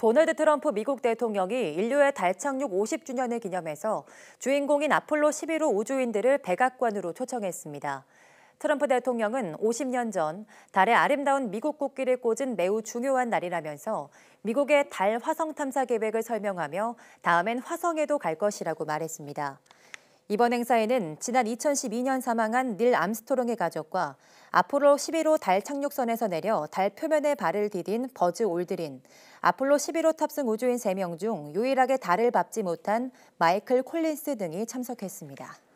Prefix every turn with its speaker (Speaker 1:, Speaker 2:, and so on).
Speaker 1: 도널드 트럼프 미국 대통령이 인류의 달 착륙 50주년을 기념해서 주인공인 아폴로 11호 우주인들을 백악관으로 초청했습니다. 트럼프 대통령은 50년 전 달에 아름다운 미국 국기를 꽂은 매우 중요한 날이라면서 미국의 달 화성 탐사 계획을 설명하며 다음엔 화성에도 갈 것이라고 말했습니다. 이번 행사에는 지난 2012년 사망한 닐 암스토롱의 가족과 아폴로 11호 달 착륙선에서 내려 달 표면에 발을 디딘 버즈 올드린, 아폴로 11호 탑승 우주인 3명 중 유일하게 달을 밟지 못한 마이클 콜린스 등이 참석했습니다.